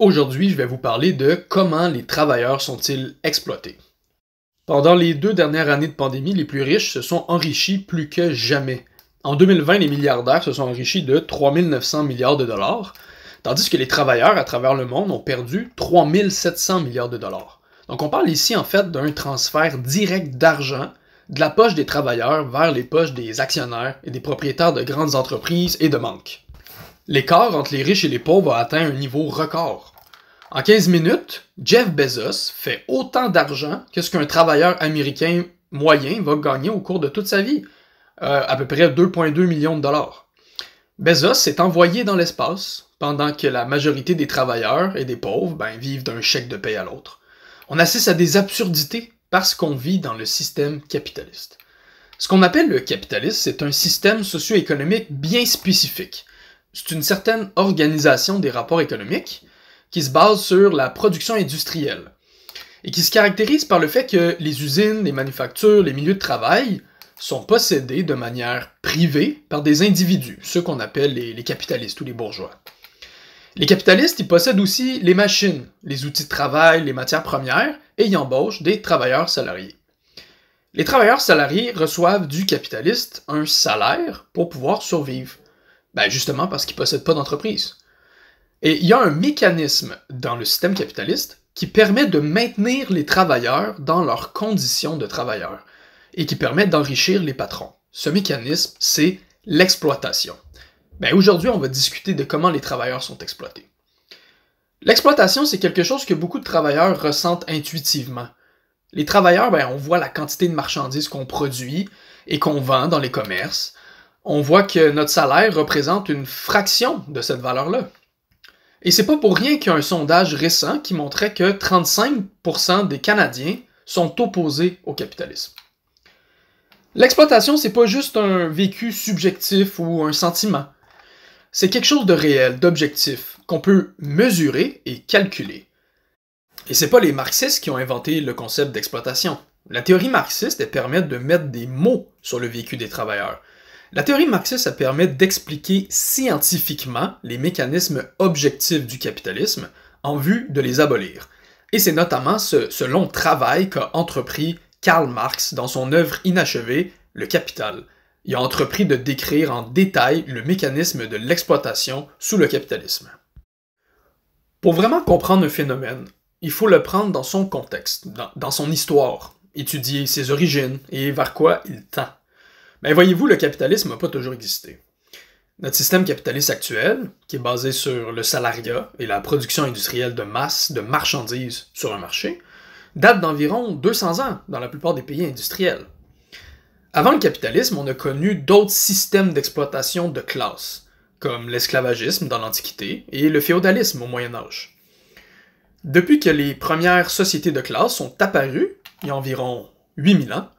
Aujourd'hui, je vais vous parler de comment les travailleurs sont-ils exploités. Pendant les deux dernières années de pandémie, les plus riches se sont enrichis plus que jamais. En 2020, les milliardaires se sont enrichis de 3 900 milliards de dollars, tandis que les travailleurs à travers le monde ont perdu 3 700 milliards de dollars. Donc on parle ici en fait d'un transfert direct d'argent de la poche des travailleurs vers les poches des actionnaires et des propriétaires de grandes entreprises et de banques. L'écart entre les riches et les pauvres a atteint un niveau record. En 15 minutes, Jeff Bezos fait autant d'argent que ce qu'un travailleur américain moyen va gagner au cours de toute sa vie, euh, à peu près 2,2 millions de dollars. Bezos s'est envoyé dans l'espace pendant que la majorité des travailleurs et des pauvres ben, vivent d'un chèque de paie à l'autre. On assiste à des absurdités parce qu'on vit dans le système capitaliste. Ce qu'on appelle le capitalisme, c'est un système socio-économique bien spécifique c'est une certaine organisation des rapports économiques qui se base sur la production industrielle et qui se caractérise par le fait que les usines, les manufactures, les milieux de travail sont possédés de manière privée par des individus, ceux qu'on appelle les, capitalistes ou les bourgeois. Les capitalistes, ils possèdent aussi les machines, les outils de travail, les matières premières, et ils embauchent des travailleurs salariés. Les travailleurs salariés reçoivent du capitaliste un salaire pour pouvoir survivre. Ben justement parce qu'ils ne possèdent pas d'entreprise. Et il y a un mécanisme dans le système capitaliste qui permet de maintenir les travailleurs dans leurs conditions de travailleurs et qui permet d'enrichir les patrons. Ce mécanisme, c'est l'exploitation. Ben aujourd'hui, on va discuter de comment les travailleurs sont exploités. L'exploitation, c'est quelque chose que beaucoup de travailleurs ressentent intuitivement. Les travailleurs, ben, on voit la quantité de marchandises qu'on produit et qu'on vend dans les commerces, on voit que notre salaire représente une fraction de cette valeur-là. Et c'est pas pour rien qu'il y a un sondage récent qui montrait que 35% des Canadiens sont opposés au capitalisme. L'exploitation, c'est pas juste un vécu subjectif ou un sentiment. C'est quelque chose de réel, d'objectif, qu'on peut mesurer et calculer. Et c'est pas les marxistes qui ont inventé le concept d'exploitation. La théorie marxiste permet de mettre des mots sur le vécu des travailleurs, la théorie marxiste, permet d'expliquer scientifiquement les mécanismes objectifs du capitalisme en vue de les abolir. Et c'est notamment ce, long travail qu'a entrepris Karl Marx dans son œuvre inachevée Le Capital. Il a entrepris de décrire en détail le mécanisme de l'exploitation sous le capitalisme. Pour vraiment comprendre un phénomène, il faut le prendre dans son contexte, dans, dans son histoire, étudier ses origines et vers quoi il tend. Mais voyez-vous, le capitalisme n'a pas toujours existé. Notre système capitaliste actuel, qui est basé sur le salariat et la production industrielle de masse de marchandises sur un marché, date d'environ 200 ans dans la plupart des pays industriels. Avant le capitalisme, on a connu d'autres systèmes d'exploitation de classe, comme l'esclavagisme dans l'Antiquité et le féodalisme au Moyen Âge. Depuis que les premières sociétés de classe sont apparues, il y a environ 8000 ans,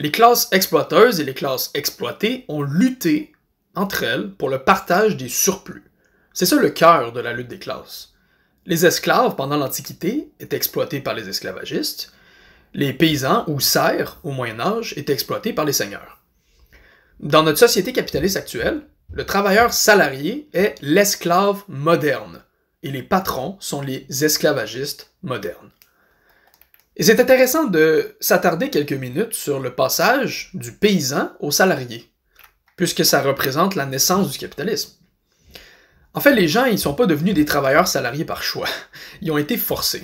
les classes exploiteuses et les classes exploitées ont lutté entre elles pour le partage des surplus. C'est ça le cœur de la lutte des classes. Les esclaves, pendant l'Antiquité, étaient exploités par les esclavagistes. Les paysans ou serfs, au Moyen Âge, étaient exploités par les seigneurs. Dans notre société capitaliste actuelle, le travailleur salarié est l'esclave moderne et les patrons sont les esclavagistes modernes. Et c'est intéressant de s'attarder quelques minutes sur le passage du paysan au salarié, puisque ça représente la naissance du capitalisme. En fait, les gens, ils ne sont pas devenus des travailleurs salariés par choix. Ils ont été forcés.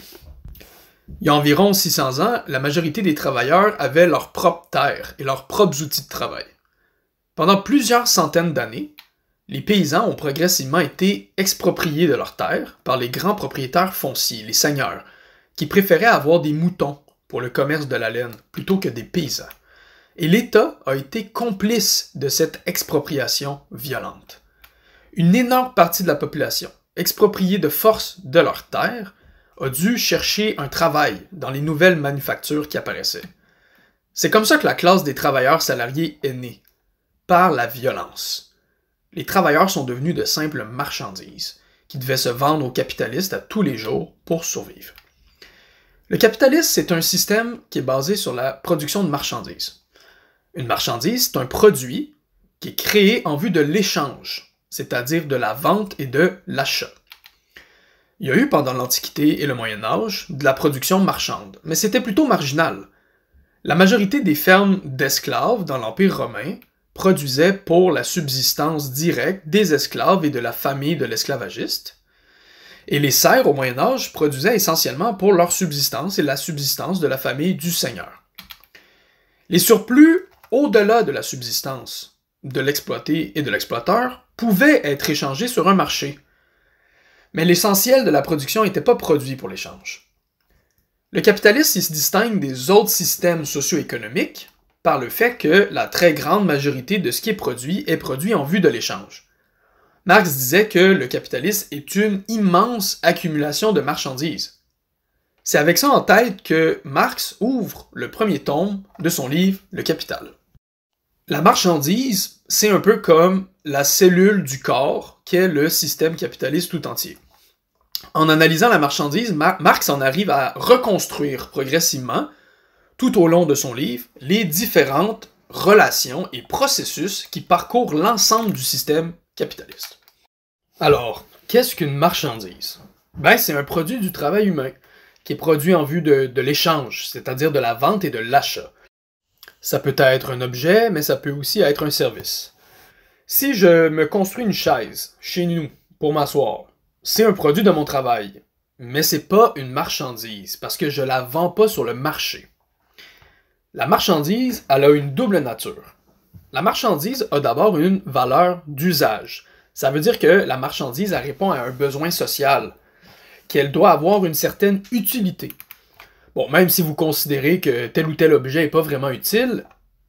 Il y a environ 600 ans, la majorité des travailleurs avaient leur propre terre et leurs propres outils de travail. Pendant plusieurs centaines d'années, les paysans ont progressivement été expropriés de leurs terres par les grands propriétaires fonciers, les seigneurs, qui préféraient avoir des moutons pour le commerce de la laine plutôt que des paysans. Et l'État a été complice de cette expropriation violente. Une énorme partie de la population, expropriée de force de leurs terres, a dû chercher un travail dans les nouvelles manufactures qui apparaissaient. C'est comme ça que la classe des travailleurs salariés est née, par la violence. Les travailleurs sont devenus de simples marchandises, qui devaient se vendre aux capitalistes à tous les jours pour survivre. Le capitalisme, c'est un système qui est basé sur la production de marchandises. Une marchandise, c'est un produit qui est créé en vue de l'échange, c'est-à-dire de la vente et de l'achat. Il y a eu pendant l'Antiquité et le Moyen Âge de la production marchande, mais c'était plutôt marginal. La majorité des fermes d'esclaves dans l'Empire romain produisaient pour la subsistance directe des esclaves et de la famille de l'esclavagiste, et les serfs au Moyen Âge produisaient essentiellement pour leur subsistance et la subsistance de la famille du seigneur. Les surplus au-delà de la subsistance de l'exploité et de l'exploiteur pouvaient être échangés sur un marché. Mais l'essentiel de la production n'était pas produit pour l'échange. Le capitalisme se distingue des autres systèmes socio-économiques par le fait que la très grande majorité de ce qui est produit est produit en vue de l'échange. Marx disait que le capitalisme est une immense accumulation de marchandises. C'est avec ça en tête que Marx ouvre le premier tome de son livre Le Capital. La marchandise, c'est un peu comme la cellule du corps qu'est le système capitaliste tout entier. En analysant la marchandise, Marx en arrive à reconstruire progressivement, tout au long de son livre, les différentes relations et processus qui parcourent l'ensemble du système capitaliste. Alors, qu'est-ce qu'une marchandise? Ben, c'est un produit du travail humain qui est produit en vue de, l'échange, c'est-à-dire de la vente et de l'achat. Ça peut être un objet, mais ça peut aussi être un service. Si je me construis une chaise chez nous pour m'asseoir, c'est un produit de mon travail, mais c'est pas une marchandise parce que je la vends pas sur le marché. La marchandise, elle a une double nature. La marchandise a d'abord une valeur d'usage. Ça veut dire que la marchandise elle répond à un besoin social, qu'elle doit avoir une certaine utilité. Bon, même si vous considérez que tel ou tel objet n'est pas vraiment utile,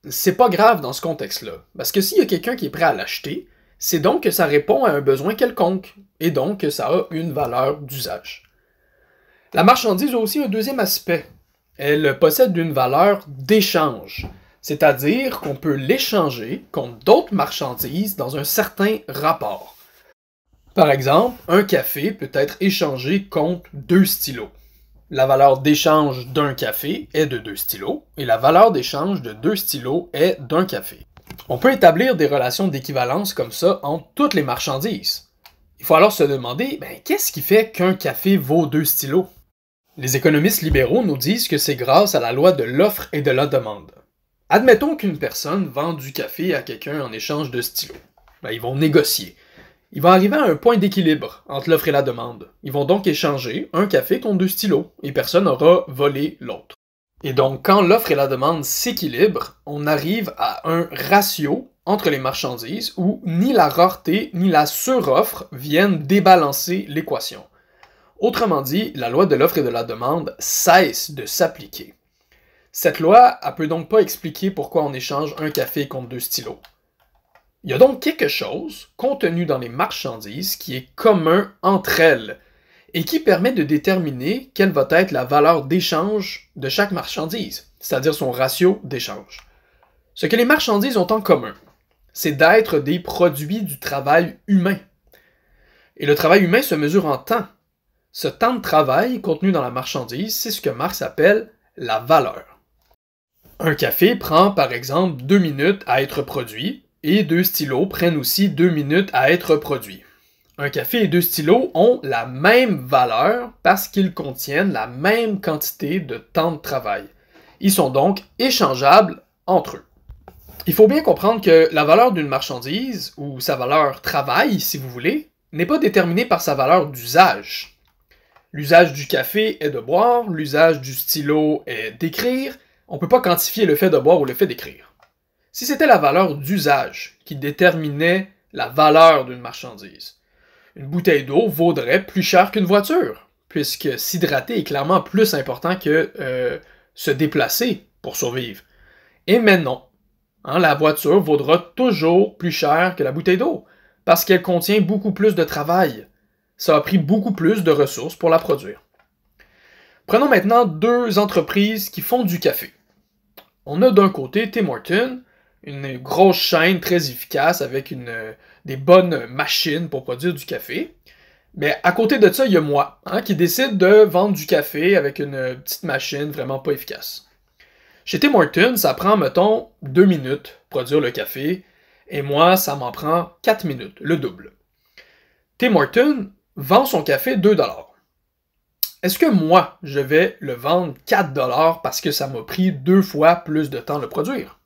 c'est pas grave dans ce contexte-là. Parce que s'il y a quelqu'un qui est prêt à l'acheter, c'est donc que ça répond à un besoin quelconque, et donc que ça a une valeur d'usage. La marchandise a aussi un deuxième aspect. Elle possède une valeur d'échange c'est-à-dire qu'on peut l'échanger contre d'autres marchandises dans un certain rapport. Par exemple, un café peut être échangé contre deux stylos. La valeur d'échange d'un café est de deux stylos et la valeur d'échange de deux stylos est d'un café. On peut établir des relations d'équivalence comme ça entre toutes les marchandises. Il faut alors se demander, ben, qu'est-ce qui fait qu'un café vaut deux stylos? Les économistes libéraux nous disent que c'est grâce à la loi de l'offre et de la demande. Admettons qu'une personne vende du café à quelqu'un en échange de stylos. Ben, ils vont négocier. Ils vont arriver à un point d'équilibre entre l'offre et la demande. Ils vont donc échanger un café contre deux stylos et personne n'aura volé l'autre. Et donc, quand l'offre et la demande s'équilibrent, on arrive à un ratio entre les marchandises où ni la rareté ni la suroffre viennent débalancer l'équation. Autrement dit, la loi de l'offre et de la demande cesse de s'appliquer. Cette loi, ne peut donc pas expliquer pourquoi on échange un café contre deux stylos. Il y a donc quelque chose contenu dans les marchandises qui est commun entre elles et qui permet de déterminer quelle va être la valeur d'échange de chaque marchandise, c'est-à-dire son ratio d'échange. Ce que les marchandises ont en commun, c'est d'être des produits du travail humain. Et le travail humain se mesure en temps. Ce temps de travail contenu dans la marchandise, c'est ce que Marx appelle la valeur. Un café prend par exemple deux minutes à être produit et deux stylos prennent aussi deux minutes à être produits. Un café et deux stylos ont la même valeur parce qu'ils contiennent la même quantité de temps de travail. Ils sont donc échangeables entre eux. Il faut bien comprendre que la valeur d'une marchandise, ou sa valeur travail si vous voulez, n'est pas déterminée par sa valeur d'usage. L'usage du café est de boire, l'usage du stylo est d'écrire, on ne peut pas quantifier le fait de boire ou le fait d'écrire. Si c'était la valeur d'usage qui déterminait la valeur d'une marchandise, une bouteille d'eau vaudrait plus cher qu'une voiture, puisque s'hydrater est clairement plus important que euh, se déplacer pour survivre. Et maintenant, hein, la voiture vaudra toujours plus cher que la bouteille d'eau, parce qu'elle contient beaucoup plus de travail. Ça a pris beaucoup plus de ressources pour la produire. Prenons maintenant deux entreprises qui font du café. On a d'un côté Tim Horton, une grosse chaîne très efficace avec une, des bonnes machines pour produire du café. Mais à côté de ça, il y a moi, hein, qui décide de vendre du café avec une petite machine vraiment pas efficace. Chez Tim Hortons, ça prend, mettons, deux minutes produire le café, et moi, ça m'en prend quatre minutes, le double. Tim Hortons vend son café 2$. Est-ce que moi, je vais le vendre 4$ parce que ça m'a pris deux fois plus de temps de le produire?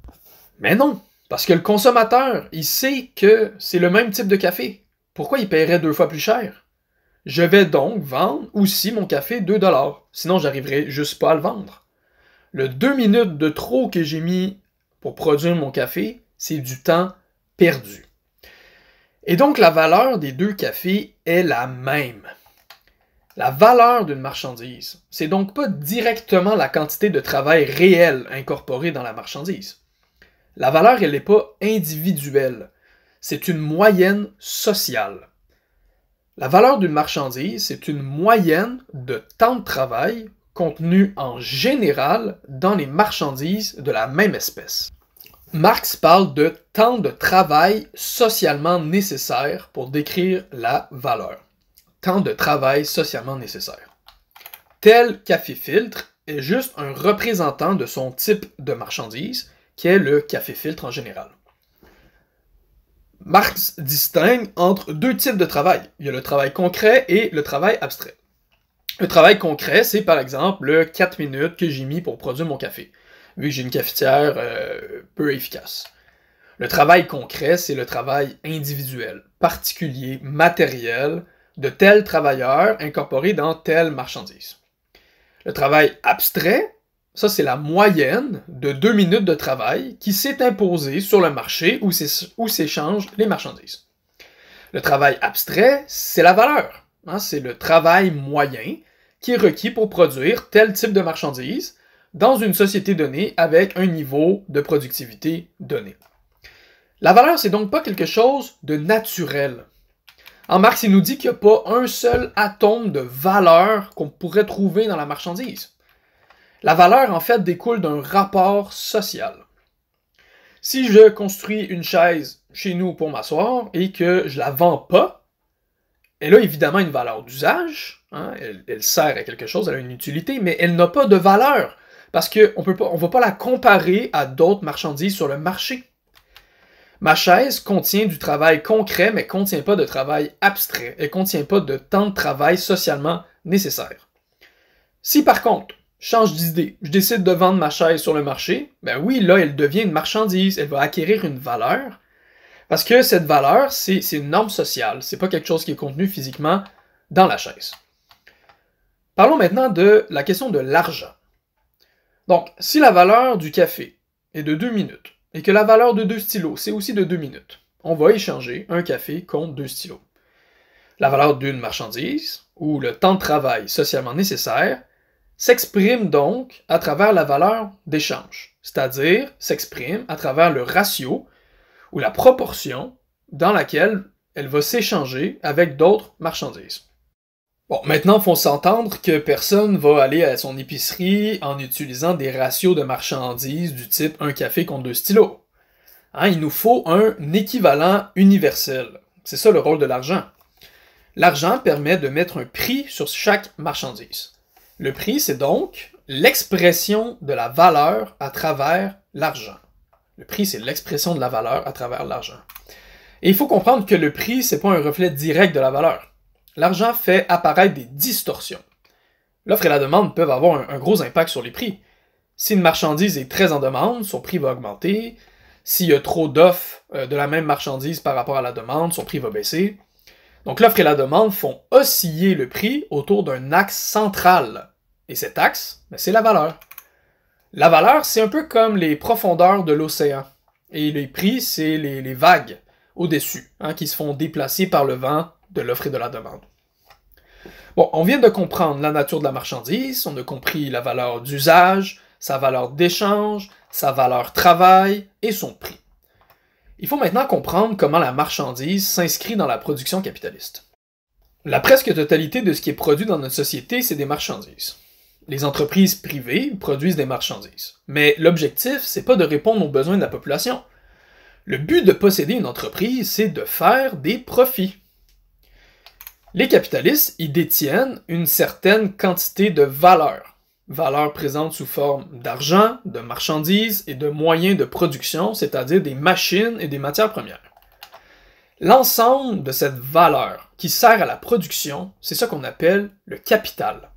Mais non, parce que le consommateur, il sait que c'est le même type de café. Pourquoi il paierait deux fois plus cher? Je vais donc vendre aussi mon café 2$, sinon j'arriverai juste pas à le vendre. Le 2 minutes de trop que j'ai mis pour produire mon café, c'est du temps perdu. Et donc la valeur des deux cafés est la même. La valeur d'une marchandise, c'est donc pas directement la quantité de travail réel incorporée dans la marchandise. La valeur, elle n'est pas individuelle, c'est une moyenne sociale. La valeur d'une marchandise, c'est une moyenne de temps de travail contenu en général dans les marchandises de la même espèce. Marx parle de temps de travail socialement nécessaire pour décrire la valeur temps de travail socialement nécessaire. Tel café-filtre est juste un représentant de son type de marchandise, qui est le café-filtre en général. Marx distingue entre deux types de travail. Il y a le travail concret et le travail abstrait. Le travail concret, c'est par exemple le 4 minutes que j'ai mis pour produire mon café, vu que j'ai une cafetière euh, peu efficace. Le travail concret, c'est le travail individuel, particulier, matériel, de tel travailleur incorporé dans telle marchandise. Le travail abstrait, ça c'est la moyenne de deux minutes de travail qui s'est imposée sur le marché où s'échangent les marchandises. Le travail abstrait, c'est la valeur, hein, c'est le travail moyen qui est requis pour produire tel type de marchandises dans une société donnée avec un niveau de productivité donné. La valeur, c'est donc pas quelque chose de naturel. En Marx, il nous dit qu'il n'y a pas un seul atome de valeur qu'on pourrait trouver dans la marchandise. La valeur, en fait, découle d'un rapport social. Si je construis une chaise chez nous pour m'asseoir et que je la vends pas, elle a évidemment une valeur d'usage, hein, elle, sert à quelque chose, elle a une utilité, mais elle n'a pas de valeur parce qu'on ne va pas la comparer à d'autres marchandises sur le marché. Ma chaise contient du travail concret, mais contient pas de travail abstrait. Elle contient pas de temps de travail socialement nécessaire. Si par contre, change d'idée, je décide de vendre ma chaise sur le marché, ben oui, là, elle devient une marchandise, elle va acquérir une valeur, parce que cette valeur, c'est une norme sociale, c'est pas quelque chose qui est contenu physiquement dans la chaise. Parlons maintenant de la question de l'argent. Donc, si la valeur du café est de 2 minutes, et que la valeur de deux stylos, c'est aussi de deux minutes. On va échanger un café contre deux stylos. La valeur d'une marchandise, ou le temps de travail socialement nécessaire, s'exprime donc à travers la valeur d'échange, c'est-à-dire s'exprime à travers le ratio ou la proportion dans laquelle elle va s'échanger avec d'autres marchandises. Bon, maintenant, faut s'entendre que personne va aller à son épicerie en utilisant des ratios de marchandises du type un café contre deux stylos. Hein, il nous faut un équivalent universel. C'est ça le rôle de l'argent. L'argent permet de mettre un prix sur chaque marchandise. Le prix, c'est donc l'expression de la valeur à travers l'argent. Le prix, c'est l'expression de la valeur à travers l'argent. Et il faut comprendre que le prix, c'est pas un reflet direct de la valeur l'argent fait apparaître des distorsions. L'offre et la demande peuvent avoir un, gros impact sur les prix. Si une marchandise est très en demande, son prix va augmenter. S'il y a trop d'offres euh, de la même marchandise par rapport à la demande, son prix va baisser. Donc l'offre et la demande font osciller le prix autour d'un axe central. Et cet axe, ben, c'est la valeur. La valeur, c'est un peu comme les profondeurs de l'océan. Et les prix, c'est les, vagues au-dessus, hein, qui se font déplacer par le vent de l'offre et de la demande on vient de comprendre la nature de la marchandise, on a compris la valeur d'usage, sa valeur d'échange, sa valeur travail et son prix. Il faut maintenant comprendre comment la marchandise s'inscrit dans la production capitaliste. La presque totalité de ce qui est produit dans notre société, c'est des marchandises. Les entreprises privées produisent des marchandises. Mais l'objectif, c'est pas de répondre aux besoins de la population. Le but de posséder une entreprise, c'est de faire des profits. Les capitalistes y détiennent une certaine quantité de valeur, valeur présente sous forme d'argent, de marchandises et de moyens de production, c'est-à-dire des machines et des matières premières. L'ensemble de cette valeur qui sert à la production, c'est ce qu'on appelle le capital.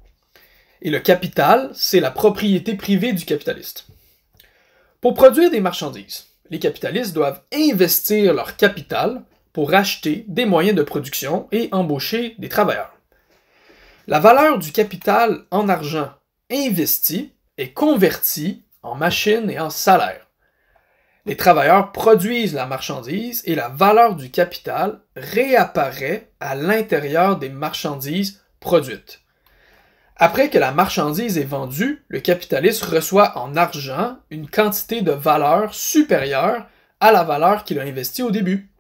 Et le capital, c'est la propriété privée du capitaliste. Pour produire des marchandises, les capitalistes doivent investir leur capital pour acheter des moyens de production et embaucher des travailleurs. La valeur du capital en argent investi est convertie en machines et en salaires. Les travailleurs produisent la marchandise et la valeur du capital réapparaît à l'intérieur des marchandises produites. Après que la marchandise est vendue, le capitaliste reçoit en argent une quantité de valeur supérieure à la valeur qu'il a investie au début.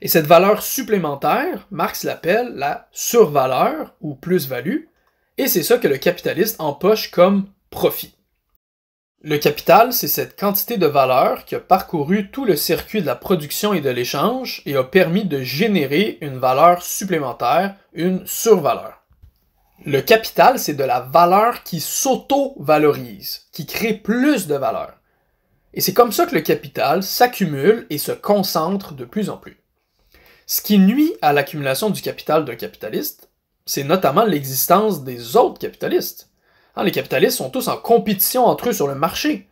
Et cette valeur supplémentaire, Marx l'appelle la survaleur ou plus-value, et c'est ça que le capitaliste empoche comme profit. Le capital, c'est cette quantité de valeur qui a parcouru tout le circuit de la production et de l'échange et a permis de générer une valeur supplémentaire, une sur survaleur. Le capital, c'est de la valeur qui s'auto-valorise, qui crée plus de valeur. Et c'est comme ça que le capital s'accumule et se concentre de plus en plus. Ce qui nuit à l'accumulation du capital d'un capitaliste, c'est notamment l'existence des autres capitalistes. Hein, les capitalistes sont tous en compétition entre eux sur le marché.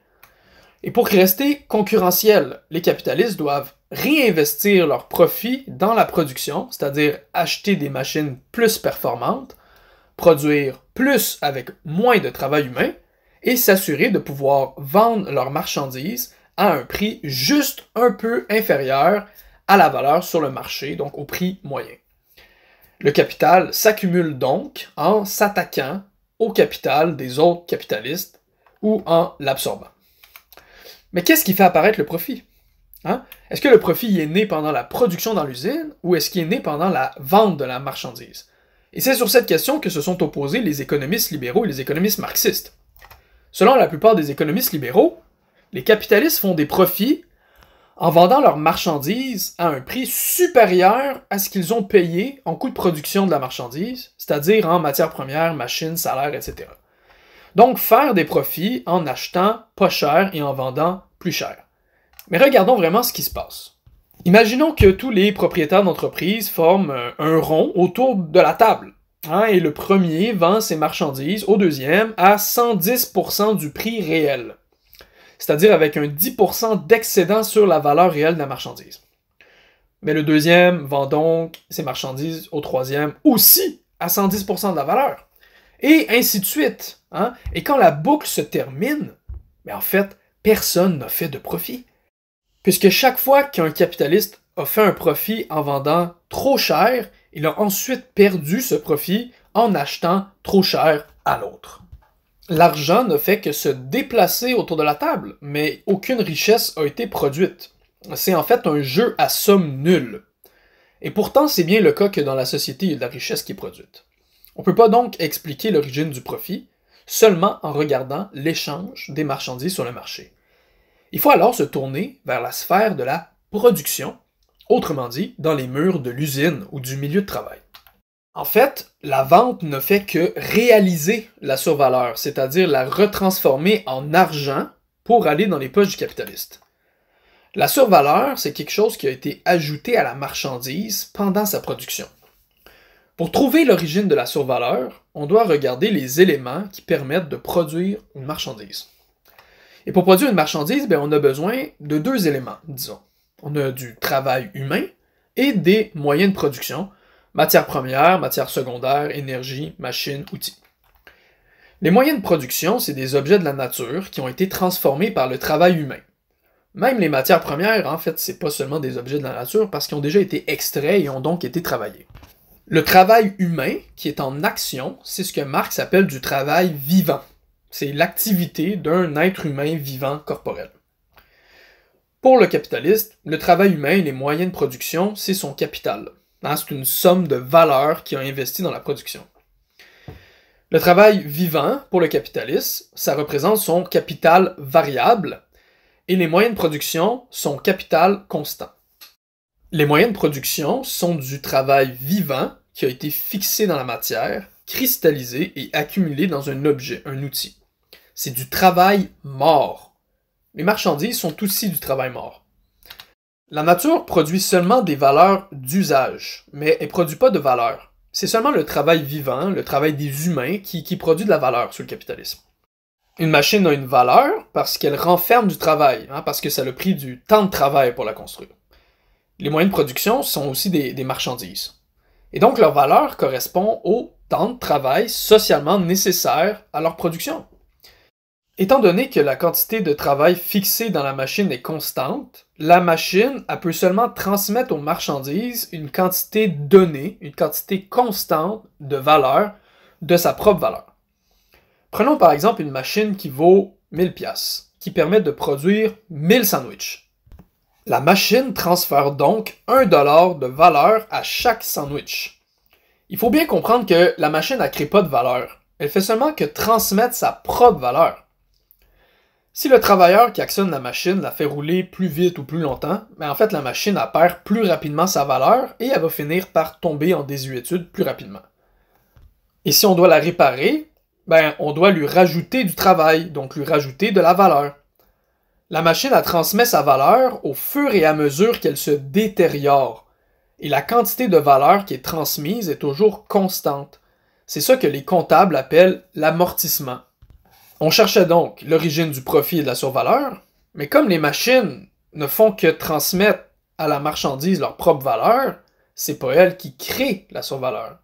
Et pour rester concurrentiels, les capitalistes doivent réinvestir leurs profits dans la production, c'est-à-dire acheter des machines plus performantes, produire plus avec moins de travail humain et s'assurer de pouvoir vendre leurs marchandises à un prix juste un peu inférieur à la valeur sur le marché, donc au prix moyen. Le capital s'accumule donc en s'attaquant au capital des autres capitalistes ou en l'absorbant. Mais qu'est-ce qui fait apparaître le profit? Hein? Est-ce que le profit est né pendant la production dans l'usine ou est-ce qu'il est né pendant la vente de la marchandise? Et c'est sur cette question que se sont opposés les économistes libéraux et les économistes marxistes. Selon la plupart des économistes libéraux, les capitalistes font des profits en vendant leurs marchandises à un prix supérieur à ce qu'ils ont payé en coût de production de la marchandise, c'est-à-dire en matières premières, machines, salaires, etc. Donc faire des profits en achetant pas cher et en vendant plus cher. Mais regardons vraiment ce qui se passe. Imaginons que tous les propriétaires d'entreprises forment euh, un rond autour de la table. Hein, et le premier vend ses marchandises au deuxième à 110% du prix réel c'est-à-dire avec un 10% d'excédent sur la valeur réelle de la marchandise. Mais le deuxième vend donc ses marchandises au troisième aussi à 110% de la valeur. Et ainsi de suite. Hein. Et quand la boucle se termine, mais en fait, personne n'a fait de profit. Puisque chaque fois qu'un capitaliste a fait un profit en vendant trop cher, il a ensuite perdu ce profit en achetant trop cher à l'autre l'argent ne fait que se déplacer autour de la table, mais aucune richesse a été produite. C'est en fait un jeu à somme nulle. Et pourtant, c'est bien le cas que dans la société, il y a de la richesse qui est produite. On ne peut pas donc expliquer l'origine du profit seulement en regardant l'échange des marchandises sur le marché. Il faut alors se tourner vers la sphère de la production, autrement dit, dans les murs de l'usine ou du milieu de travail. En fait, la vente ne fait que réaliser la survaleur, c'est-à-dire la retransformer en argent pour aller dans les poches du capitaliste. La survaleur, c'est quelque chose qui a été ajouté à la marchandise pendant sa production. Pour trouver l'origine de la survaleur, on doit regarder les éléments qui permettent de produire une marchandise. Et pour produire une marchandise, ben, on a besoin de deux éléments, disons. On a du travail humain et des moyens de production, matières premières, matières secondaires, énergie, machines, outils. Les moyens de production, c'est des objets de la nature qui ont été transformés par le travail humain. Même les matières premières, en fait, c'est pas seulement des objets de la nature parce qu'ils ont déjà été extraits et ont donc été travaillés. Le travail humain qui est en action, c'est ce que Marx appelle du travail vivant. C'est l'activité d'un être humain vivant corporel. Pour le capitaliste, le travail humain et les moyens de production, c'est son capital c'est une somme de valeur qui a investi dans la production. Le travail vivant, pour le capitaliste, ça représente son capital variable et les moyens de production, sont capital constant. Les moyens de production sont du travail vivant qui a été fixé dans la matière, cristallisé et accumulé dans un objet, un outil. C'est du travail mort. Les marchandises sont aussi du travail mort. La nature produit seulement des valeurs d'usage, mais elle ne produit pas de valeur. C'est seulement le travail vivant, le travail des humains, qui, produit de la valeur sous le capitalisme. Une machine a une valeur parce qu'elle renferme du travail, hein, parce que ça a le prix du temps de travail pour la construire. Les moyens de production sont aussi des marchandises. Et donc leur valeur correspond au temps de travail socialement nécessaire à leur production. Étant donné que la quantité de travail fixée dans la machine est constante, la machine a peut seulement transmettre aux marchandises une quantité donnée, une quantité constante de valeur de sa propre valeur. Prenons par exemple une machine qui vaut 1000 pièces, qui permet de produire 1000 sandwichs. La machine transfère donc 1 dollar de valeur à chaque sandwich. Il faut bien comprendre que la machine ne crée pas de valeur. Elle fait seulement que transmettre sa propre valeur. Si le travailleur qui actionne la machine la fait rouler plus vite ou plus longtemps, mais ben, en fait la machine perd plus rapidement sa valeur et elle va finir par tomber en désuétude plus rapidement. Et si on doit la réparer, ben on doit lui rajouter du travail, donc lui rajouter de la valeur. La machine a transmet sa valeur au fur et à mesure qu'elle se détériore. Et la quantité de valeur qui est transmise est toujours constante. C'est ça que les comptables appellent l'amortissement. On cherchait donc l'origine du profit et de la survaleur, mais comme les machines ne font que transmettre à la marchandise leur propre valeur, c'est pas elles qui créent la survaleur.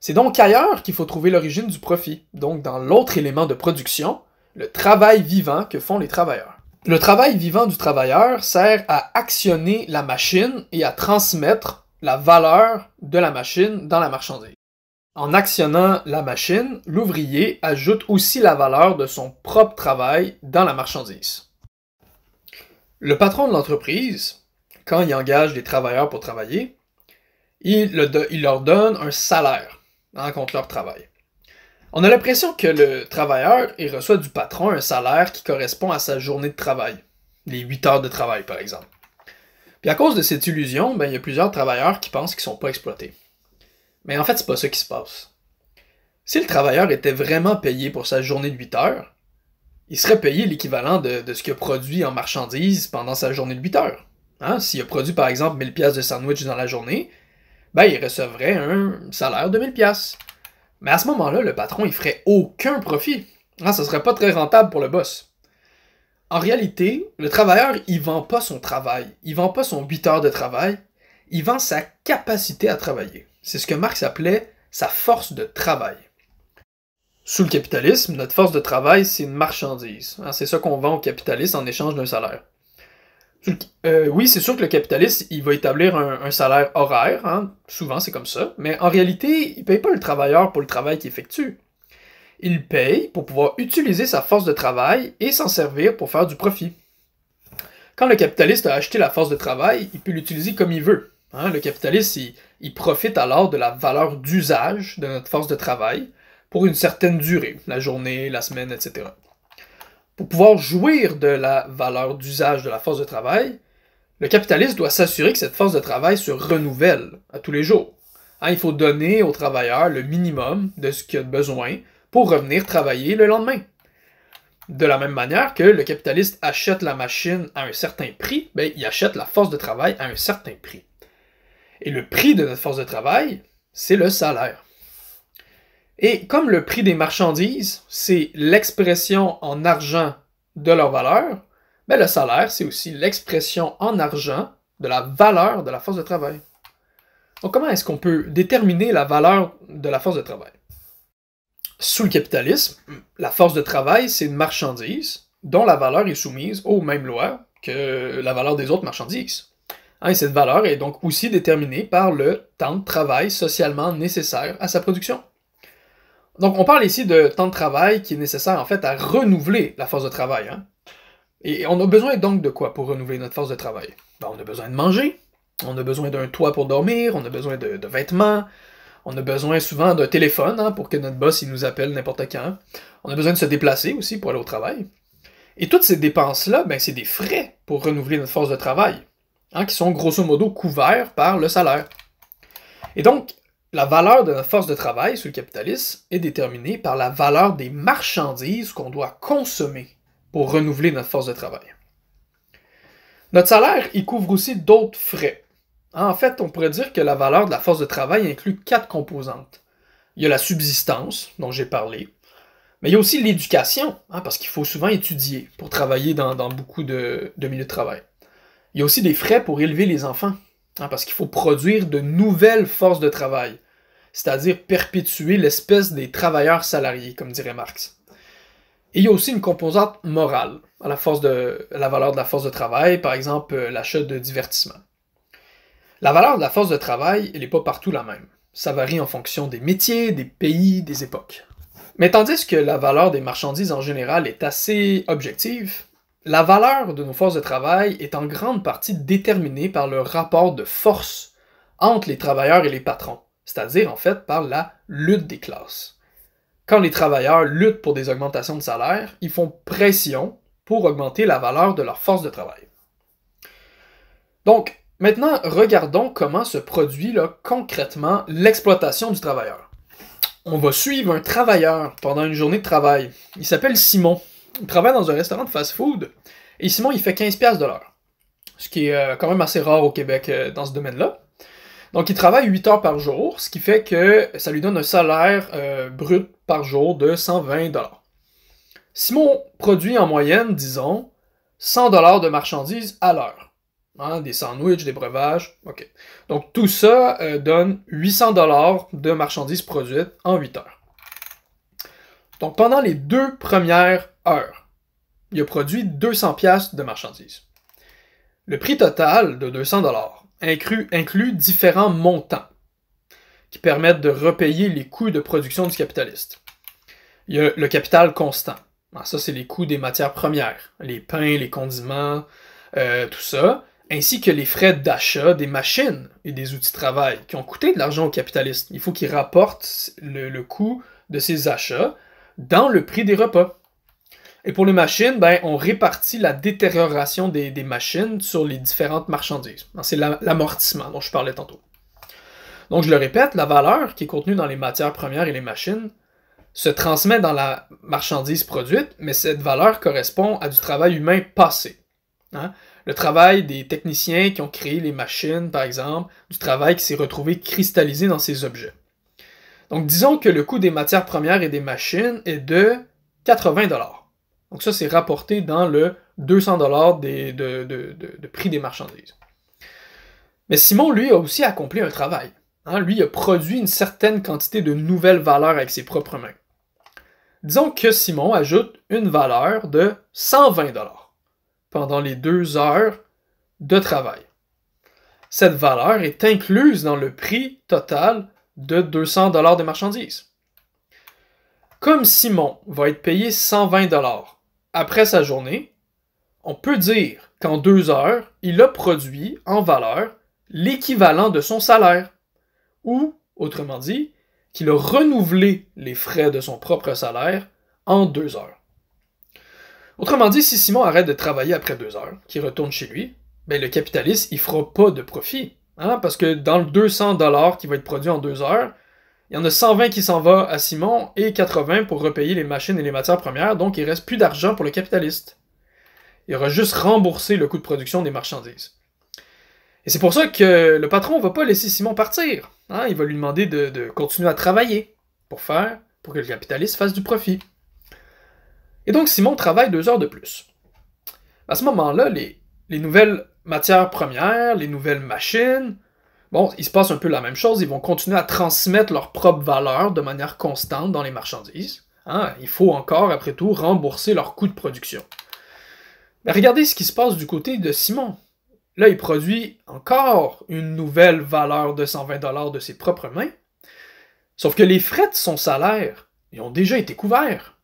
C'est donc ailleurs qu'il faut trouver l'origine du profit, donc dans l'autre élément de production, le travail vivant que font les travailleurs. Le travail vivant du travailleur sert à actionner la machine et à transmettre la valeur de la machine dans la marchandise. En actionnant la machine, l'ouvrier ajoute aussi la valeur de son propre travail dans la marchandise. Le patron de l'entreprise, quand il engage des travailleurs pour travailler, il, leur donne un salaire en hein, contre leur travail. On a l'impression que le travailleur il reçoit du patron un salaire qui correspond à sa journée de travail, les 8 heures de travail par exemple. Puis à cause de cette illusion, ben, il y a plusieurs travailleurs qui pensent qu'ils ne sont pas exploités. Mais en fait, c'est pas ça qui se passe. Si le travailleur était vraiment payé pour sa journée de 8 heures, il serait payé l'équivalent de, ce qu'il a produit en marchandises pendant sa journée de 8 heures. Hein? S'il a produit par exemple 1000 pièces de sandwich dans la journée, ben il recevrait un salaire de 1000 pièces. Mais à ce moment-là, le patron il ferait aucun profit. Hein, ce ne serait pas très rentable pour le boss. En réalité, le travailleur, il vend pas son travail, il vend pas son 8 heures de travail, il vend sa capacité à travailler. C'est ce que Marx appelait sa force de travail. Sous le capitalisme, notre force de travail, c'est une marchandise. Hein, c'est ça qu'on vend au capitaliste en échange d'un salaire. Euh, oui, c'est sûr que le capitaliste, il va établir un, salaire horaire, hein, souvent c'est comme ça, mais en réalité, il paye pas le travailleur pour le travail qu'il effectue. Il paye pour pouvoir utiliser sa force de travail et s'en servir pour faire du profit. Quand le capitaliste a acheté la force de travail, il peut l'utiliser comme il veut. Hein, le capitaliste, il, il profite alors de la valeur d'usage de notre force de travail pour une certaine durée, la journée, la semaine, etc. Pour pouvoir jouir de la valeur d'usage de la force de travail, le capitaliste doit s'assurer que cette force de travail se renouvelle à tous les jours. Hein, il faut donner aux travailleurs le minimum de ce qu'il a besoin pour revenir travailler le lendemain. De la même manière que le capitaliste achète la machine à un certain prix, ben, il achète la force de travail à un certain prix. Et le prix de notre force de travail, c'est le salaire. Et comme le prix des marchandises, c'est l'expression en argent de leur valeur, mais ben, le salaire, c'est aussi l'expression en argent de la valeur de la force de travail. Donc comment est-ce qu'on peut déterminer la valeur de la force de travail? Sous le capitalisme, la force de travail, c'est une marchandise dont la valeur est soumise aux mêmes lois que la valeur des autres marchandises. Hein, et cette valeur est donc aussi déterminée par le temps de travail socialement nécessaire à sa production. Donc on parle ici de temps de travail qui est nécessaire en fait à renouveler la force de travail. Hein. Et on a besoin donc de quoi pour renouveler notre force de travail? Ben, on a besoin de manger, on a besoin d'un toit pour dormir, on a besoin de, vêtements, on a besoin souvent d'un téléphone hein, pour que notre boss il nous appelle n'importe quand. On a besoin de se déplacer aussi pour aller au travail. Et toutes ces dépenses-là, ben, c'est des frais pour renouveler notre force de travail. Hein, qui sont grosso modo couverts par le salaire. Et donc, la valeur de notre force de travail sous le capitalisme est déterminée par la valeur des marchandises qu'on doit consommer pour renouveler notre force de travail. Notre salaire il couvre aussi d'autres frais. Hein, en fait, on pourrait dire que la valeur de la force de travail inclut quatre composantes. Il y a la subsistance, dont j'ai parlé, mais il y a aussi l'éducation, hein, parce qu'il faut souvent étudier pour travailler dans, beaucoup de milieux de travail. Il y a aussi des frais pour élever les enfants, hein, parce qu'il faut produire de nouvelles forces de travail, c'est-à-dire perpétuer l'espèce des travailleurs salariés, comme dirait Marx. Et il y a aussi une composante morale à la, force de, la valeur de la force de travail, par exemple euh, l'achat de divertissement. La valeur de la force de travail, elle n'est pas partout la même. Ça varie en fonction des métiers, des pays, des époques. Mais tandis que la valeur des marchandises en général est assez objective, la valeur de nos forces de travail est en grande partie déterminée par le rapport de force entre les travailleurs et les patrons, c'est-à-dire en fait par la lutte des classes. Quand les travailleurs luttent pour des augmentations de salaire, ils font pression pour augmenter la valeur de leur force de travail. Donc, maintenant, regardons comment se produit concrètement l'exploitation du travailleur. On va suivre un travailleur pendant une journée de travail. Il s'appelle Simon il travaille dans un restaurant de fast-food et Simon, il fait 15$ de l'heure. Ce qui est euh, quand même assez rare au Québec euh, dans ce domaine-là. Donc, il travaille 8 heures par jour, ce qui fait que ça lui donne un salaire euh, brut par jour de 120 Simon produit en moyenne, disons, 100 de marchandises à l'heure. Hein, des sandwichs, des breuvages, ok. Donc, tout ça donne 800 de marchandises produites en 8 heures. Donc, pendant les deux premières heure. Il a produit 200 piastres de marchandises. Le prix total de 200 dollars inclut différents montants qui permettent de repayer les coûts de production du capitaliste. Il y a le capital constant. Ah, ça, c'est les coûts des matières premières, les pains, les condiments, euh, tout ça, ainsi que les frais d'achat des machines et des outils de travail qui ont coûté de l'argent au capitaliste. Il faut qu'il rapporte le, le coût de ces achats dans le prix des repas. Et pour les machines, ben, on répartit la détérioration des, des machines sur les différentes marchandises. C'est l'amortissement dont je parlais tantôt. Donc, je le répète, la valeur qui est contenue dans les matières premières et les machines se transmet dans la marchandise produite, mais cette valeur correspond à du travail humain passé. Hein. Le travail des techniciens qui ont créé les machines, par exemple, du travail qui s'est retrouvé cristallisé dans ces objets. Donc, disons que le coût des matières premières et des machines est de 80 donc ça, c'est rapporté dans le 200 dollars de, prix des marchandises. Mais Simon, lui, a aussi accompli un travail. Hein. lui a produit une certaine quantité de nouvelles valeurs avec ses propres mains. Disons que Simon ajoute une valeur de 120 dollars pendant les deux heures de travail. Cette valeur est incluse dans le prix total de 200 dollars de marchandises. Comme Simon va être payé 120 dollars après sa journée, on peut dire qu'en deux heures, il a produit en valeur l'équivalent de son salaire, ou, autrement dit, qu'il a renouvelé les frais de son propre salaire en deux heures. Autrement dit, si Simon arrête de travailler après deux heures, qu'il retourne chez lui, ben le capitaliste, il fera pas de profit. Hein, parce que dans le 200 dollars qui va être produit en deux heures, il y en a 120 qui s'en va à Simon et 80 pour repayer les machines et les matières premières, donc il reste plus d'argent pour le capitaliste. Il aura juste remboursé le coût de production des marchandises. Et c'est pour ça que le patron ne va pas laisser Simon partir. Hein. Il va lui demander de, continuer à travailler pour faire, pour que le capitaliste fasse du profit. Et donc Simon travaille deux heures de plus. À ce moment-là, les nouvelles matières premières, les nouvelles machines, bon, il se passe un peu la même chose, ils vont continuer à transmettre leur propre valeur de manière constante dans les marchandises. Hein. Il faut encore, après tout, rembourser leurs coûts de production. Mais regardez ce qui se passe du côté de Simon. Là, il produit encore une nouvelle valeur de 120 dollars de ses propres mains. Sauf que les frais de son salaire, ils ont déjà été couverts.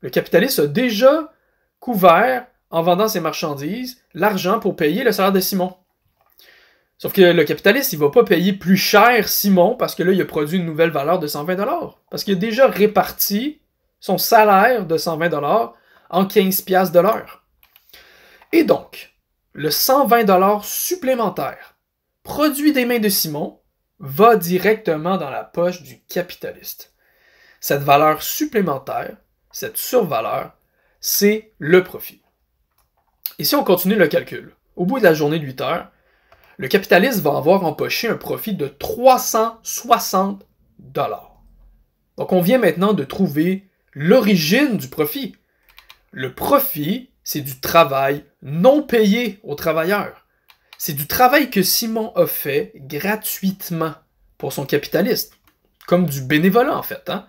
Le capitaliste a déjà couvert, en vendant ses marchandises, l'argent pour payer le salaire de Simon. Sauf que le capitaliste, il va pas payer plus cher Simon parce que là, il a produit une nouvelle valeur de 120 dollars. Parce qu'il a déjà réparti son salaire de 120 dollars en 15 de l'heure. Et donc, le 120 dollars supplémentaire produit des mains de Simon va directement dans la poche du capitaliste. Cette valeur supplémentaire, cette sur-valeur, c'est le profit. Et si on continue le calcul, au bout de la journée de 8 heures, le capitaliste va avoir empoché un profit de 360 dollars. Donc on vient maintenant de trouver l'origine du profit. Le profit, c'est du travail non payé aux travailleurs. C'est du travail que Simon a fait gratuitement pour son capitaliste, comme du bénévolat en fait. Hein.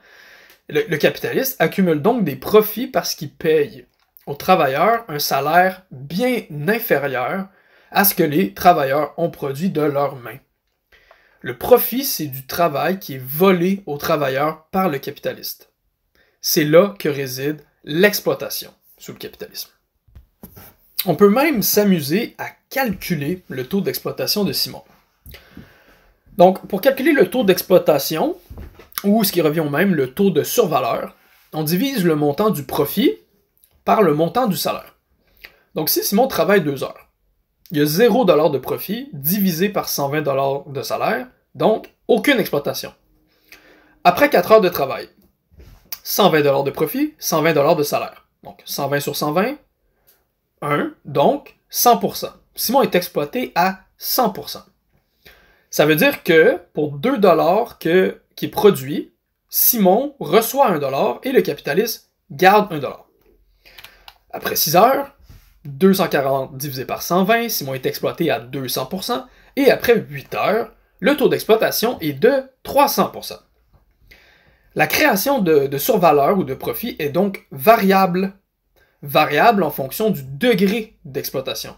Le, le capitaliste accumule donc des profits parce qu'il paye aux travailleurs un salaire bien inférieur à ce que les travailleurs ont produit de leurs mains. Le profit, c'est du travail qui est volé aux travailleurs par le capitaliste. C'est là que réside l'exploitation sous le capitalisme. On peut même s'amuser à calculer le taux d'exploitation de Simon. Donc, pour calculer le taux d'exploitation, ou ce qui revient au même, le taux de survaleur, on divise le montant du profit par le montant du salaire. Donc, si Simon travaille deux heures, il y a 0 de profit divisé par 120 de salaire, donc aucune exploitation. Après 4 heures de travail, 120 de profit, 120 de salaire. Donc 120 sur 120, 1, donc 100%. Simon est exploité à 100%. Ça veut dire que pour 2 dollars qui est produit, Simon reçoit 1 et le capitaliste garde 1 Après 6 heures, 240 divisé par 120 si mon est exploité à 200%, et après 8 heures, le taux d'exploitation est de 300%. La création de, sur survaleur ou de profit est donc variable, variable en fonction du degré d'exploitation.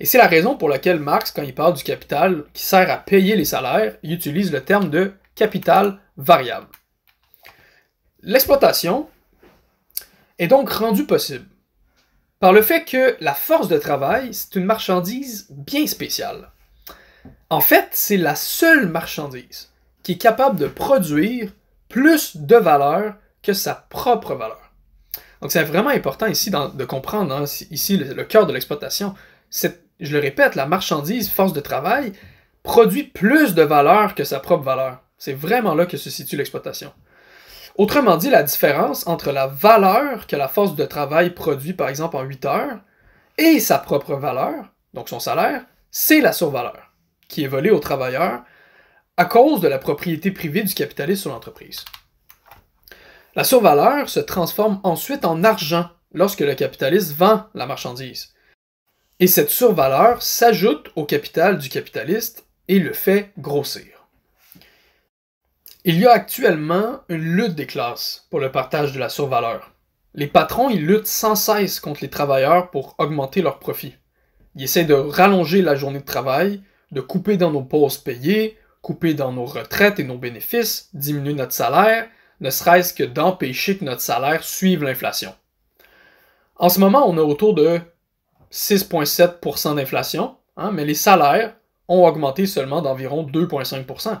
Et c'est la raison pour laquelle Marx, quand il parle du capital qui sert à payer les salaires, il utilise le terme de capital variable. L'exploitation est donc rendue possible par le fait que la force de travail, c'est une marchandise bien spéciale. En fait, c'est la seule marchandise qui est capable de produire plus de valeur que sa propre valeur. Donc c'est vraiment important ici de comprendre, hein, ici le, cœur de l'exploitation, je le répète, la marchandise, force de travail, produit plus de valeur que sa propre valeur. C'est vraiment là que se situe l'exploitation. Autrement dit, la différence entre la valeur que la force de travail produit, par exemple, en 8 heures, et sa propre valeur, donc son salaire, c'est la survaleur, qui est volée au travailleur à cause de la propriété privée du capitaliste sur l'entreprise. La survaleur se transforme ensuite en argent lorsque le capitaliste vend la marchandise. Et cette survaleur s'ajoute au capital du capitaliste et le fait grossir. Il y a actuellement une lutte des classes pour le partage de la survaleur. Les patrons ils luttent sans cesse contre les travailleurs pour augmenter leurs profits. Ils essaient de rallonger la journée de travail, de couper dans nos pauses payées, couper dans nos retraites et nos bénéfices, diminuer notre salaire, ne serait-ce que d'empêcher que notre salaire suive l'inflation. En ce moment, on est autour de 6,7% d'inflation, hein, mais les salaires ont augmenté seulement d'environ 2,5%.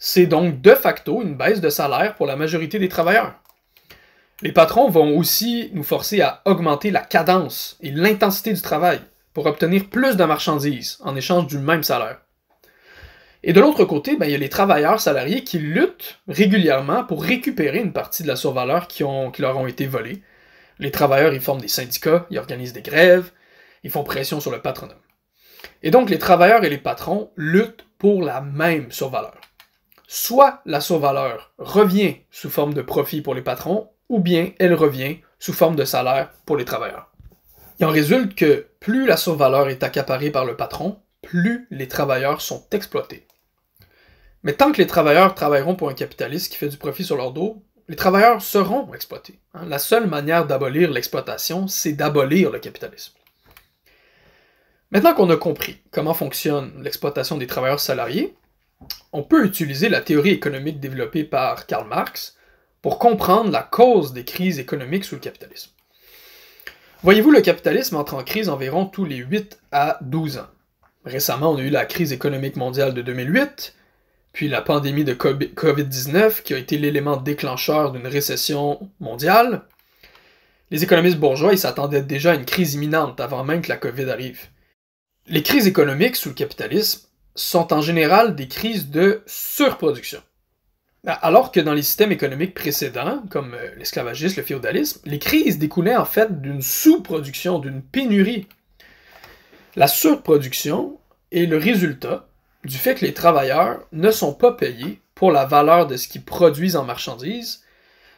C'est donc de facto une baisse de salaire pour la majorité des travailleurs. Les patrons vont aussi nous forcer à augmenter la cadence et l'intensité du travail pour obtenir plus de marchandises en échange du même salaire. Et de l'autre côté, ben, il y a les travailleurs salariés qui luttent régulièrement pour récupérer une partie de la survaleur qui, qui leur ont été volée. Les travailleurs, ils forment des syndicats, ils organisent des grèves, ils font pression sur le patronat. Et donc, les travailleurs et les patrons luttent pour la même survaleur soit la sur-valeur revient sous forme de profit pour les patrons, ou bien elle revient sous forme de salaire pour les travailleurs. Il en résulte que plus la sur-valeur est accaparée par le patron, plus les travailleurs sont exploités. Mais tant que les travailleurs travailleront pour un capitaliste qui fait du profit sur leur dos, les travailleurs seront exploités. Hein, la seule manière d'abolir l'exploitation, c'est d'abolir le capitalisme. Maintenant qu'on a compris comment fonctionne l'exploitation des travailleurs salariés, on peut utiliser la théorie économique développée par Karl Marx pour comprendre la cause des crises économiques sous le capitalisme. Voyez-vous, le capitalisme entre en crise environ tous les 8 à 12 ans. Récemment, on a eu la crise économique mondiale de 2008, puis la pandémie de COVID-19 qui a été l'élément déclencheur d'une récession mondiale. Les économistes bourgeois s'attendaient déjà à une crise imminente avant même que la COVID arrive. Les crises économiques sous le capitalisme sont en général des crises de surproduction. Ben, alors que dans les systèmes économiques précédents, comme euh, l'esclavagisme, le féodalisme, les crises découlaient en fait d'une sous-production, d'une pénurie. La surproduction est le résultat du fait que les travailleurs ne sont pas payés pour la valeur de ce qu'ils produisent en marchandises,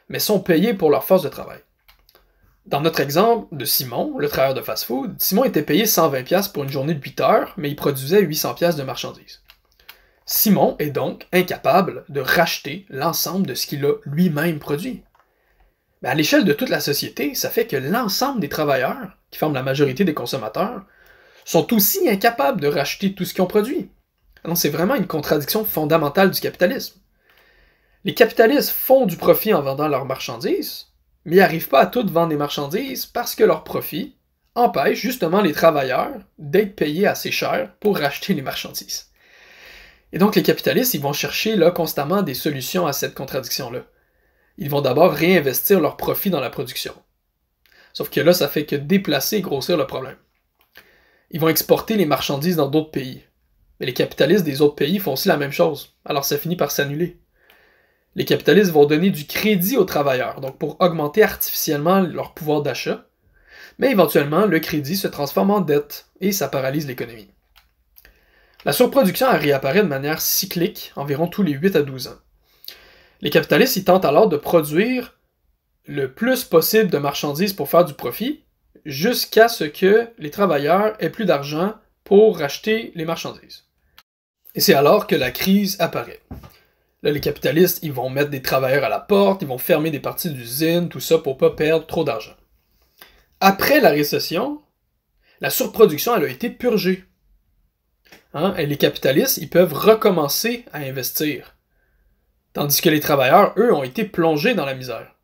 mais sont payés pour leur force de travail. Dans notre exemple de Simon, le travailleur de fast-food, Simon était payé 120$ pour une journée de 8 heures, mais il produisait 800$ de marchandises. Simon est donc incapable de racheter l'ensemble de ce qu'il a lui-même produit. Mais à l'échelle de toute la société, ça fait que l'ensemble des travailleurs, qui forment la majorité des consommateurs, sont aussi incapables de racheter tout ce qu'ils ont produit. c'est vraiment une contradiction fondamentale du capitalisme. Les capitalistes font du profit en vendant leurs marchandises, mais ils n'arrivent pas à tout vendre des marchandises parce que leurs profits empêchent justement les travailleurs d'être payés assez cher pour racheter les marchandises. Et donc les capitalistes, ils vont chercher là constamment des solutions à cette contradiction-là. Ils vont d'abord réinvestir leurs profits dans la production. Sauf que là, ça fait que déplacer et grossir le problème. Ils vont exporter les marchandises dans d'autres pays. Mais les capitalistes des autres pays font aussi la même chose, alors ça finit par s'annuler les capitalistes vont donner du crédit aux travailleurs, donc pour augmenter artificiellement leur pouvoir d'achat. Mais éventuellement, le crédit se transforme en dette et ça paralyse l'économie. La surproduction réapparaît de manière cyclique environ tous les 8 à 12 ans. Les capitalistes y tentent alors de produire le plus possible de marchandises pour faire du profit jusqu'à ce que les travailleurs aient plus d'argent pour racheter les marchandises. Et c'est alors que la crise apparaît. Là, les capitalistes, ils vont mettre des travailleurs à la porte, ils vont fermer des parties d'usines, tout ça pour pas perdre trop d'argent. Après la récession, la surproduction, elle a été purgée. Hein? Et les capitalistes, ils peuvent recommencer à investir. Tandis que les travailleurs, eux, ont été plongés dans la misère.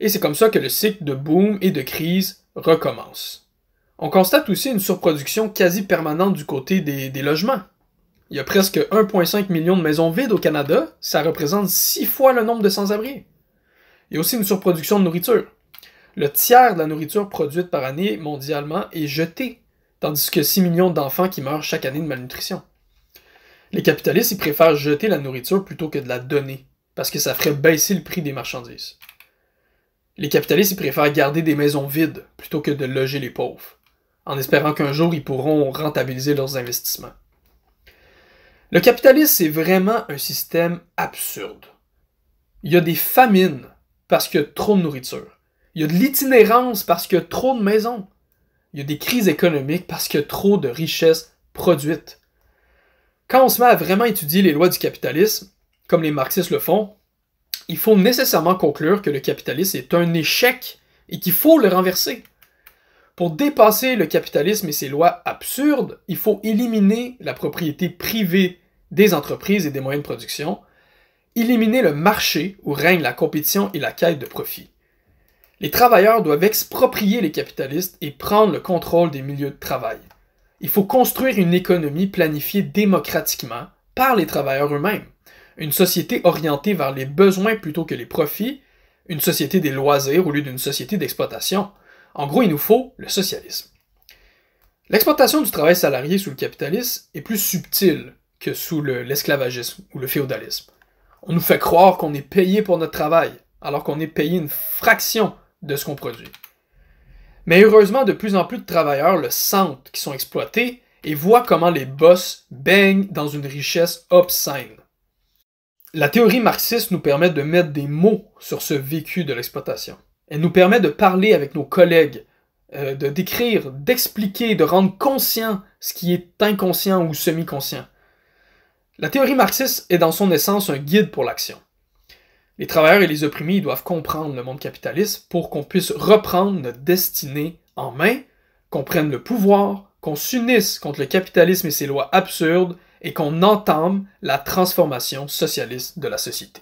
Et c'est comme ça que le cycle de boom et de crise recommence. On constate aussi une surproduction quasi permanente du côté des logements. Il y a presque 1,5 million de maisons vides au Canada, ça représente six fois le nombre de sans-abri. Il y a aussi une surproduction de nourriture. Le tiers de la nourriture produite par année mondialement est jetée, tandis que 6 millions d'enfants qui meurent chaque année de malnutrition. Les capitalistes, ils préfèrent jeter la nourriture plutôt que de la donner, parce que ça ferait baisser le prix des marchandises. Les capitalistes, ils préfèrent garder des maisons vides plutôt que de loger les pauvres, en espérant qu'un jour ils pourront rentabiliser leurs investissements. Le capitalisme, c'est vraiment un système absurde. Il y a des famines parce qu'il y a trop de nourriture. Il y a de l'itinérance parce qu'il y a trop de maisons. Il y a des crises économiques parce qu'il y a trop de richesses produites. Quand on se met à vraiment étudier les lois du capitalisme, comme les marxistes le font, il faut nécessairement conclure que le capitalisme est un échec et qu'il faut le renverser. Pour dépasser le capitalisme et ses lois absurdes, il faut éliminer la propriété privée des entreprises et des moyens de production, éliminer le marché où règne la compétition et la quête de profit. Les travailleurs doivent exproprier les capitalistes et prendre le contrôle des milieux de travail. Il faut construire une économie planifiée démocratiquement par les travailleurs eux-mêmes, une société orientée vers les besoins plutôt que les profits, une société des loisirs au lieu d'une société d'exploitation, en gros, il nous faut le socialisme. L'exploitation du travail salarié sous le capitalisme est plus subtile que sous l'esclavagisme ou le féodalisme. On nous fait croire qu'on est payé pour notre travail, alors qu'on est payé une fraction de ce qu'on produit. Mais heureusement, de plus en plus de travailleurs le sentent qui sont exploités et voient comment les boss baignent dans une richesse obscène. La théorie marxiste nous permet de mettre des mots sur ce vécu de l'exploitation. Elle nous permet de parler avec nos collègues, euh, de décrire, d'expliquer, de rendre conscient ce qui est inconscient ou semi-conscient. La théorie marxiste est dans son essence un guide pour l'action. Les travailleurs et les opprimés doivent comprendre le monde capitaliste pour qu'on puisse reprendre notre destinée en main, qu'on prenne le pouvoir, qu'on s'unisse contre le capitalisme et ses lois absurdes et qu'on entame la transformation socialiste de la société.